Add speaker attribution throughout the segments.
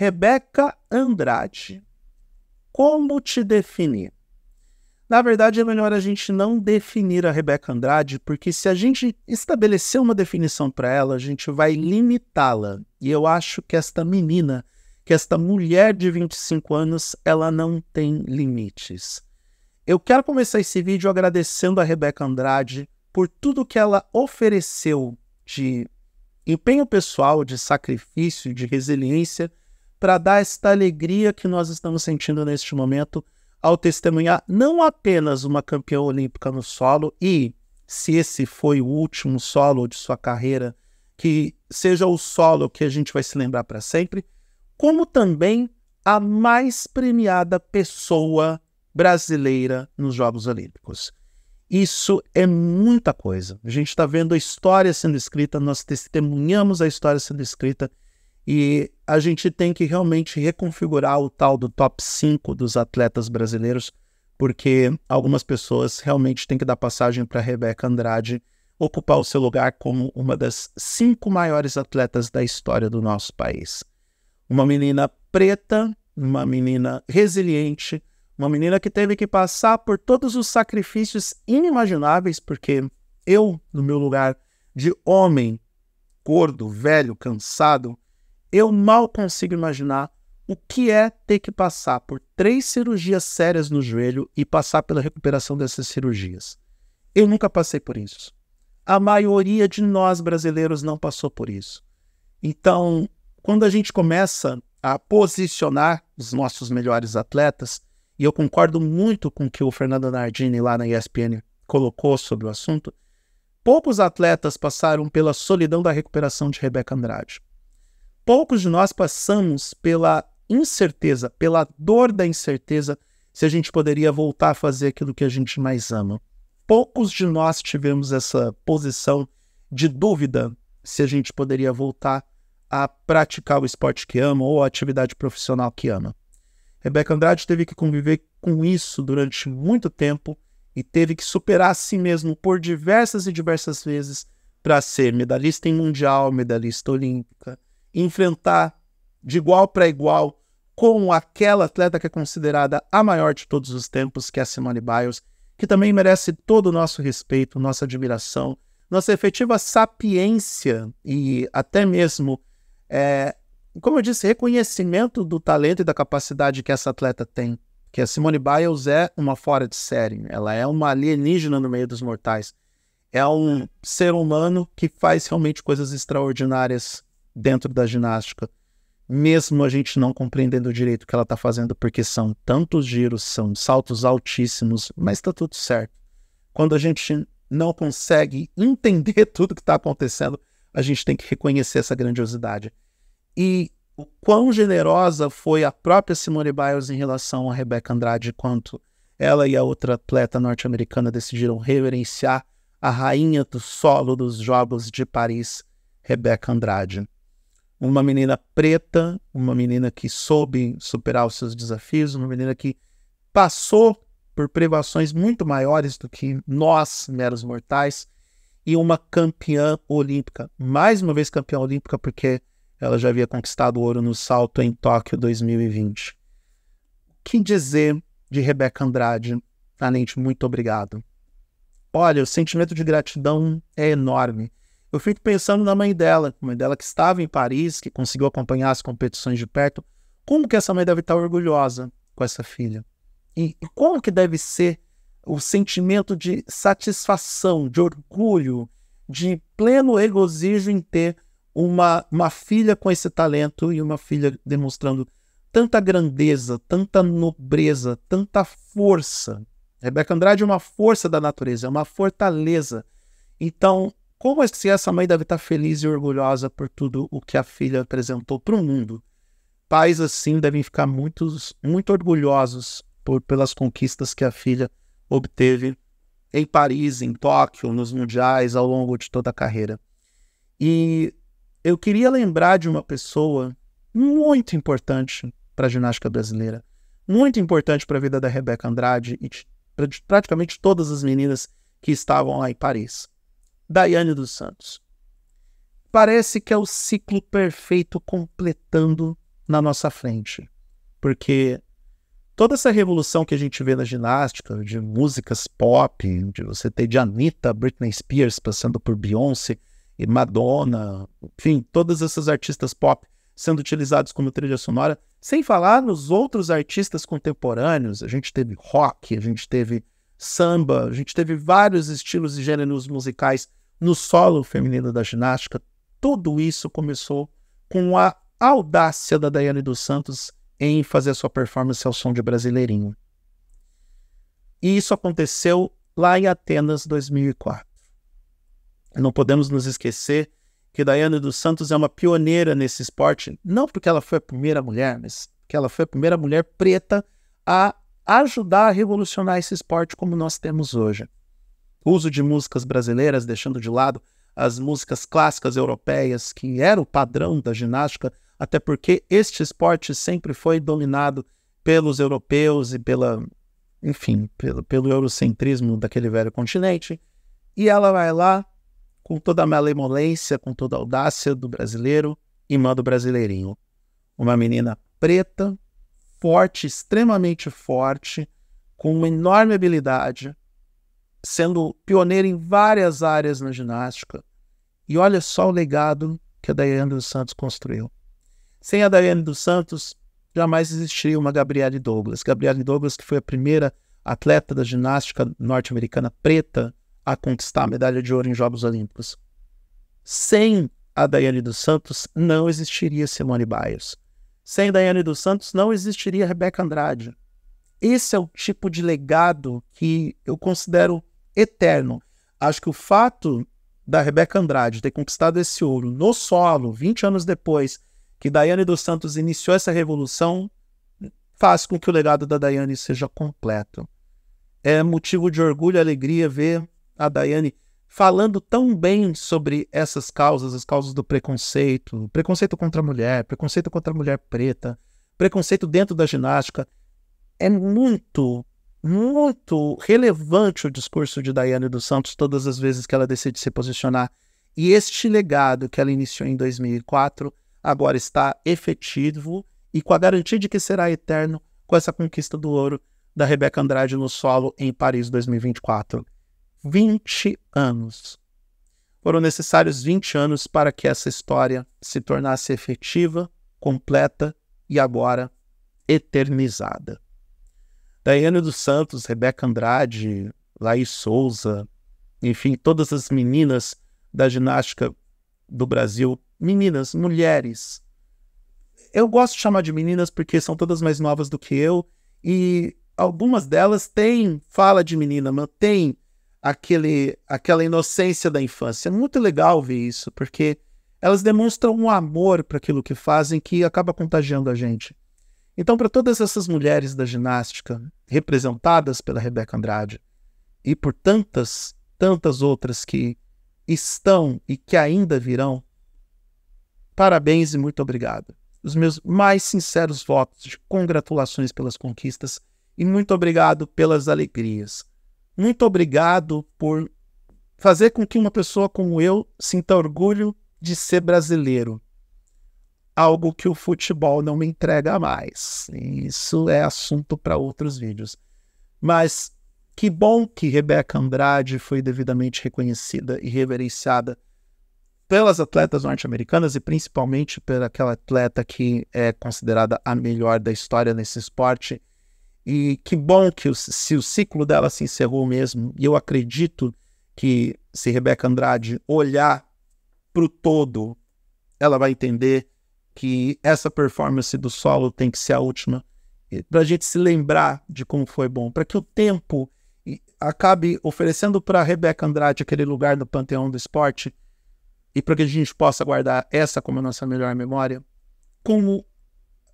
Speaker 1: Rebeca Andrade, como te definir? Na verdade, é melhor a gente não definir a Rebeca Andrade, porque se a gente estabelecer uma definição para ela, a gente vai limitá-la. E eu acho que esta menina, que esta mulher de 25 anos, ela não tem limites. Eu quero começar esse vídeo agradecendo a Rebeca Andrade por tudo que ela ofereceu de empenho pessoal, de sacrifício, de resiliência para dar esta alegria que nós estamos sentindo neste momento ao testemunhar não apenas uma campeã olímpica no solo e se esse foi o último solo de sua carreira, que seja o solo que a gente vai se lembrar para sempre, como também a mais premiada pessoa brasileira nos Jogos Olímpicos. Isso é muita coisa. A gente está vendo a história sendo escrita, nós testemunhamos a história sendo escrita e a gente tem que realmente reconfigurar o tal do top 5 dos atletas brasileiros, porque algumas pessoas realmente têm que dar passagem para a Rebeca Andrade ocupar o seu lugar como uma das cinco maiores atletas da história do nosso país. Uma menina preta, uma menina resiliente, uma menina que teve que passar por todos os sacrifícios inimagináveis, porque eu, no meu lugar de homem, gordo, velho, cansado, eu mal consigo imaginar o que é ter que passar por três cirurgias sérias no joelho e passar pela recuperação dessas cirurgias. Eu nunca passei por isso. A maioria de nós brasileiros não passou por isso. Então, quando a gente começa a posicionar os nossos melhores atletas, e eu concordo muito com o que o Fernando Nardini lá na ESPN colocou sobre o assunto, poucos atletas passaram pela solidão da recuperação de Rebeca Andrade poucos de nós passamos pela incerteza, pela dor da incerteza, se a gente poderia voltar a fazer aquilo que a gente mais ama. Poucos de nós tivemos essa posição de dúvida se a gente poderia voltar a praticar o esporte que ama ou a atividade profissional que ama. Rebeca Andrade teve que conviver com isso durante muito tempo e teve que superar a si mesmo por diversas e diversas vezes para ser medalhista em mundial, medalhista olímpica, enfrentar de igual para igual com aquela atleta que é considerada a maior de todos os tempos, que é a Simone Biles, que também merece todo o nosso respeito, nossa admiração, nossa efetiva sapiência e até mesmo, é, como eu disse, reconhecimento do talento e da capacidade que essa atleta tem. Que a Simone Biles é uma fora de série, ela é uma alienígena no meio dos mortais. É um ser humano que faz realmente coisas extraordinárias dentro da ginástica, mesmo a gente não compreendendo direito o que ela está fazendo, porque são tantos giros, são saltos altíssimos, mas está tudo certo. Quando a gente não consegue entender tudo que está acontecendo, a gente tem que reconhecer essa grandiosidade. E o quão generosa foi a própria Simone Biles em relação a Rebecca Andrade, quanto ela e a outra atleta norte-americana decidiram reverenciar a rainha do solo dos Jogos de Paris, Rebecca Andrade uma menina preta, uma menina que soube superar os seus desafios, uma menina que passou por privações muito maiores do que nós, meros mortais, e uma campeã olímpica. Mais uma vez campeã olímpica, porque ela já havia conquistado ouro no salto em Tóquio 2020. Que dizer de Rebeca Andrade? Anente, muito obrigado. Olha, o sentimento de gratidão é enorme eu fico pensando na mãe dela, mãe dela que estava em Paris, que conseguiu acompanhar as competições de perto. Como que essa mãe deve estar orgulhosa com essa filha? E, e como que deve ser o sentimento de satisfação, de orgulho, de pleno regozijo em ter uma, uma filha com esse talento e uma filha demonstrando tanta grandeza, tanta nobreza, tanta força. Rebeca Andrade é uma força da natureza, é uma fortaleza. Então, como assim essa mãe deve estar tá feliz e orgulhosa por tudo o que a filha apresentou para o mundo? Pais assim devem ficar muito, muito orgulhosos por, pelas conquistas que a filha obteve em Paris, em Tóquio, nos mundiais, ao longo de toda a carreira. E eu queria lembrar de uma pessoa muito importante para a ginástica brasileira, muito importante para a vida da Rebeca Andrade e de, pra, de praticamente todas as meninas que estavam lá em Paris Daiane dos Santos. Parece que é o ciclo perfeito completando na nossa frente, porque toda essa revolução que a gente vê na ginástica, de músicas pop, de você ter de Anitta, Britney Spears, passando por Beyoncé e Madonna, enfim, todas essas artistas pop sendo utilizados como trilha sonora, sem falar nos outros artistas contemporâneos. A gente teve rock, a gente teve samba, a gente teve vários estilos e gêneros musicais no solo feminino da ginástica, tudo isso começou com a audácia da Daiane dos Santos em fazer sua performance ao som de Brasileirinho. E isso aconteceu lá em Atenas 2004. Não podemos nos esquecer que Daiane dos Santos é uma pioneira nesse esporte, não porque ela foi a primeira mulher, mas que ela foi a primeira mulher preta a ajudar a revolucionar esse esporte como nós temos hoje uso de músicas brasileiras, deixando de lado as músicas clássicas europeias, que era o padrão da ginástica, até porque este esporte sempre foi dominado pelos europeus e pela, enfim, pelo, pelo eurocentrismo daquele velho continente. E ela vai lá com toda a malemolência, com toda a audácia do brasileiro e manda o brasileirinho. Uma menina preta, forte, extremamente forte, com uma enorme habilidade, sendo pioneira em várias áreas na ginástica. E olha só o legado que a Daiane dos Santos construiu. Sem a Daiane dos Santos, jamais existiria uma Gabriele Douglas. Gabriele Douglas, que foi a primeira atleta da ginástica norte-americana preta a conquistar a medalha de ouro em Jogos Olímpicos. Sem a Daiane dos Santos, não existiria Simone Biles. Sem Daiane dos Santos, não existiria Rebeca Andrade. Esse é o tipo de legado que eu considero eterno. Acho que o fato da Rebeca Andrade ter conquistado esse ouro no solo, 20 anos depois que Daiane dos Santos iniciou essa revolução, faz com que o legado da Daiane seja completo. É motivo de orgulho e alegria ver a Daiane falando tão bem sobre essas causas, as causas do preconceito, preconceito contra a mulher, preconceito contra a mulher preta, preconceito dentro da ginástica. É muito muito relevante o discurso de Daiane dos Santos todas as vezes que ela decide se posicionar. E este legado que ela iniciou em 2004 agora está efetivo e com a garantia de que será eterno com essa conquista do ouro da Rebeca Andrade no solo em Paris 2024. 20 anos. Foram necessários 20 anos para que essa história se tornasse efetiva, completa e agora eternizada. Daiane dos Santos, Rebeca Andrade, Laís Souza, enfim, todas as meninas da ginástica do Brasil, meninas, mulheres. Eu gosto de chamar de meninas porque são todas mais novas do que eu e algumas delas têm fala de menina, mantém aquele, aquela inocência da infância. É muito legal ver isso, porque elas demonstram um amor para aquilo que fazem que acaba contagiando a gente. Então, para todas essas mulheres da ginástica, representadas pela Rebeca Andrade, e por tantas, tantas outras que estão e que ainda virão, parabéns e muito obrigado. Os meus mais sinceros votos de congratulações pelas conquistas e muito obrigado pelas alegrias. Muito obrigado por fazer com que uma pessoa como eu sinta orgulho de ser brasileiro algo que o futebol não me entrega mais. Isso é assunto para outros vídeos. Mas que bom que Rebeca Andrade foi devidamente reconhecida e reverenciada pelas atletas norte-americanas e principalmente pela aquela atleta que é considerada a melhor da história nesse esporte. E que bom que o, se o ciclo dela se encerrou mesmo. E eu acredito que se Rebeca Andrade olhar para o todo, ela vai entender que essa performance do solo tem que ser a última, para a gente se lembrar de como foi bom, para que o tempo acabe oferecendo para Rebeca Andrade aquele lugar no panteão do esporte e para que a gente possa guardar essa como a nossa melhor memória, como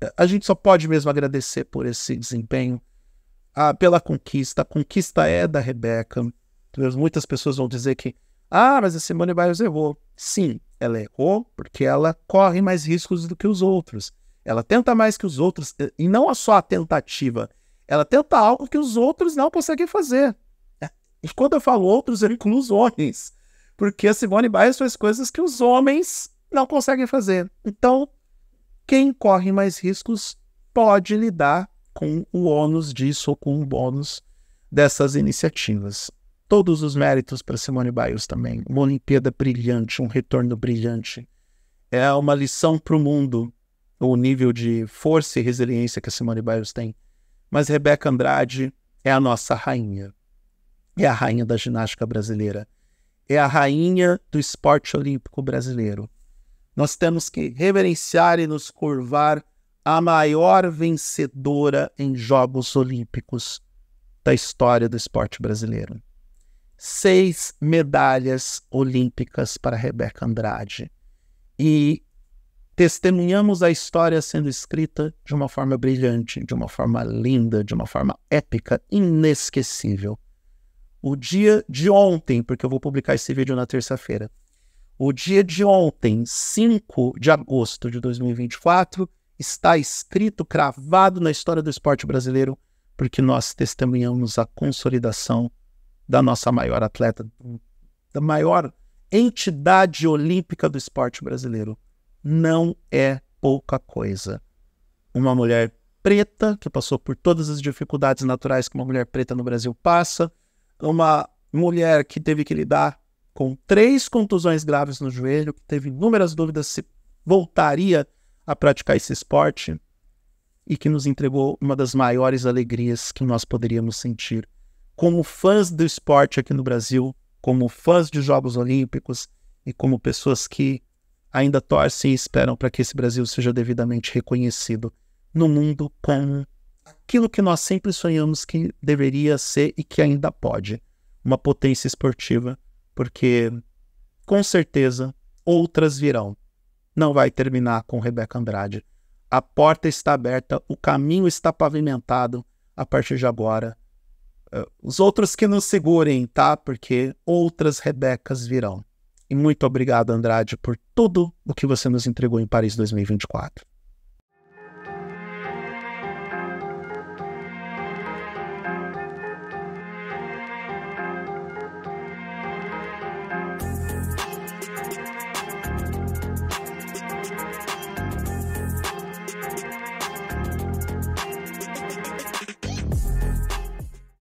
Speaker 1: eh, a gente só pode mesmo agradecer por esse desempenho, a, pela conquista. A conquista é da Rebeca. Muitas pessoas vão dizer que, ah, mas a Simone Biles errou. Sim, ela errou porque ela corre mais riscos do que os outros. Ela tenta mais que os outros, eh, e não só a tentativa, ela tenta algo que os outros não conseguem fazer. E quando eu falo outros, eu incluo os homens, porque a Simone Biles faz coisas que os homens não conseguem fazer. Então, quem corre mais riscos pode lidar com o ônus disso ou com o bônus dessas iniciativas todos os méritos para Simone Biles também. Uma Olimpíada brilhante, um retorno brilhante. É uma lição para o mundo o nível de força e resiliência que a Simone Biles tem. Mas Rebeca Andrade é a nossa rainha. É a rainha da ginástica brasileira. É a rainha do esporte olímpico brasileiro. Nós temos que reverenciar e nos curvar à maior vencedora em Jogos Olímpicos da história do esporte brasileiro seis medalhas olímpicas para Rebeca Andrade. E testemunhamos a história sendo escrita de uma forma brilhante, de uma forma linda, de uma forma épica, inesquecível. O dia de ontem, porque eu vou publicar esse vídeo na terça-feira. O dia de ontem, 5 de agosto de 2024, está escrito, cravado na história do esporte brasileiro, porque nós testemunhamos a consolidação da nossa maior atleta, da maior entidade olímpica do esporte brasileiro. Não é pouca coisa. Uma mulher preta que passou por todas as dificuldades naturais que uma mulher preta no Brasil passa, uma mulher que teve que lidar com três contusões graves no joelho, que teve inúmeras dúvidas se voltaria a praticar esse esporte e que nos entregou uma das maiores alegrias que nós poderíamos sentir como fãs do esporte aqui no Brasil, como fãs de Jogos Olímpicos e como pessoas que ainda torcem e esperam para que esse Brasil seja devidamente reconhecido no mundo com aquilo que nós sempre sonhamos que deveria ser e que ainda pode, uma potência esportiva, porque com certeza outras virão. Não vai terminar com Rebeca Andrade. A porta está aberta, o caminho está pavimentado a partir de agora ah, os outros que nos segurem, tá? Porque outras Rebecas virão. E muito obrigado, Andrade, por tudo o que você nos entregou em Paris 2024.